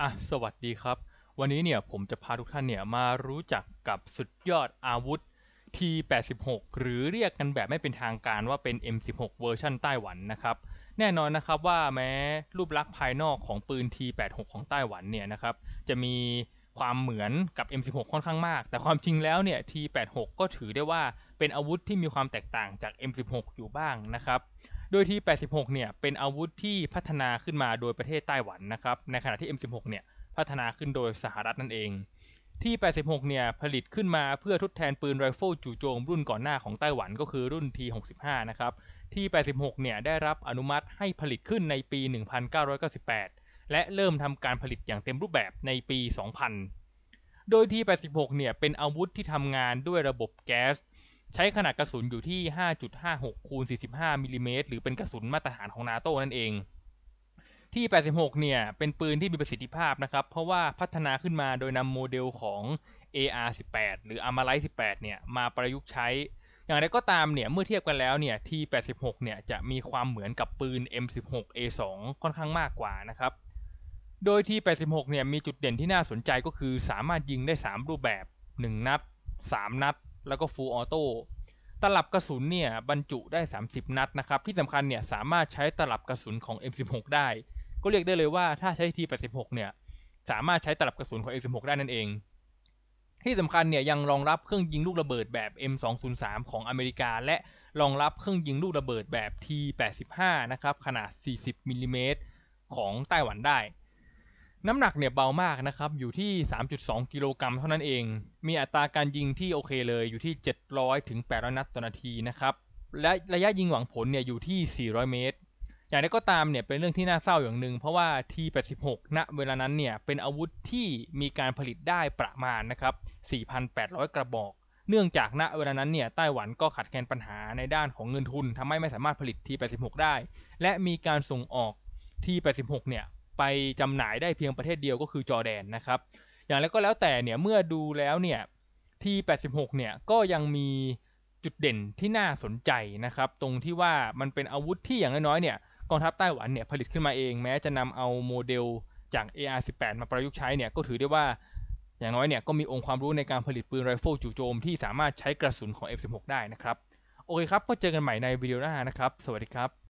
อ่ะสวัสดีครับ วันนี้เนี่ยผมจะพาทุกท่านเนี่ยมารู้จักกับสุดยอดอาวุธ T86 หรือเรียกกันแบบไม่เป็นทางการว่าเป็น M16 เวอร์ชันไต้หวันนะครับแน่นอนนะครับว่าแม้รูปลักษณ์ภายนอกของปืน T86 ของไต้หวันเนี่ยนะครับจะมีความเหมือนกับ M16 ค่อนข้างมาก แต่ความจริงแล้วเนี่ย T86 ก็ถือได้ว่าเป็นอาวุธที่มีความแตกต่างจาก M16 อยู่บ้างนะครับโดยที่ 86 เนี่ย เป็นอาวุธที่พัฒนาขึ้นมาโดยประเทศไต้หวันนะครับ ในขณะที่ M16 เนี่ย พัฒนาขึ้นโดยสหรัฐนั่นเอง ที่ 86 เนี่ย ผลิตขึ้นมาเพื่อทดแทนปืนไรเฟิลจู่โจมรุ่นก่อนหน้าของไต้หวันก็คือรุ่น T65 นะครับ ที่ 86 เนี่ย ได้รับอนุมัติให้ผลิตขึ้นในปี 1998 และเริ่มทำการผลิตอย่างเต็มรูปแบบในปี 2000 โดยท่8 6 เนี่ย เป็นอาวุธที่ทำงานด้วยระบบแก๊สใช้ขนาดกระสุนอยู่ที่ 5.56คูณ45มิลิเมตร หรือเป็นกระสุนมาตรฐานของนาโต้นั่นเอง ที่ 86 เนี่ย เป็นปืนที่มีประสิทธิภาพนะครับ เพราะว่าพัฒนาขึ้นมาโดยนำโมเดลของ AR-18 หรือ a m a l i t e 18เนี่ย มาประยุกต์ใช้ อย่างไรก็ตามเนี่ย เมื่อเทียบกันแล้วเนี่ย T86 เนี่ย จะมีความเหมือนกับปืน M16A2 ค่อนข้างมากกว่านะครับ โดย T86 เนี่ย มีจุดเด่นที่น่าสนใจ ก็คือ สามารถยิงได้ 3 รูปแบบ 1 นัด3นัดแล้วก็ฟูลออโต้ตลับกระสุนเนี่ยบรรจุได้ 30 นัดนะครับที่สำคัญเนี่ยสามารถใช้ตลับกระสุนของ M16 ได้ ก็เรียกได้เลยว่าถ้าใช้ที86เนี่ย สามารถใช้ตลับกระสุนของ M16 ได้นั่นเอง ที่สำคัญเนี่ยยังรองรับเครื่องยิงลูกระเบิดแบบ M203 ของอเมริกา และรองรับเครื่องยิงลูกระเบิดแบบ T85 นะครับขนาด40มิลลิเมตรของ ไต้หวันได้น้ำหนักเนี่ยเบามากนะครับอยู่ที่ 3.2 กิโลกรัม เท่านั้นเอง มีอัตราการยิงที่โอเคเลยอยู่ที่ 700ถึง800 นัดต่อนาทีนะครับ และระยะยิงหวังผลเนี่ยอยู่ที่ 400 เมตร อย่างไรก็ตามเนี่ยเป็นเรื่องที่น่าเศร้าอย่างหนึ่ง เพราะว่า T86 ณ เวลานั้นเนี่ยเป็นอาวุธที่มีการผลิตได้ประมาณนะครับ 4,800 กระบอก เนื่องจากณ เวลานั้นเนี่ยไต้หวันก็ขัดแคลนปัญหาในด้านของเงินทุนทำให้ไม่สามารถผลิต T86 ได้ และมีการส่งออก T86 เนี่ยไปจำหน่ายได้เพียงประเทศเดียวก็คือจอแดนนะครับอย่างไรก็แล้วแต่เนี่ยเมื่อดูแล้วเนี่ยที86 เนี่ยก็ยังมีจุดเด่นที่น่าสนใจนะครับตรงที่ว่ามันเป็นอาวุธที่อย่างน้อยๆเนี่ยกองทัพไต้หวันเนี่ยผลิตขึ้นมาเองแม้จะนำเอาโมเดลจาก AR18 มาประยุกต์ใช้เนี่ยก็ถือได้ว่าอย่างน้อยเนี่ยก็มีองค์ความรู้ในการผลิตปืนไรเฟิลจู่โจมที่สามารถใช้กระสุนของ F16 ได้นะครับโอเคครับก็เจอกันใหม่ในวิดีโอหน้านะครับสวัสดีครับ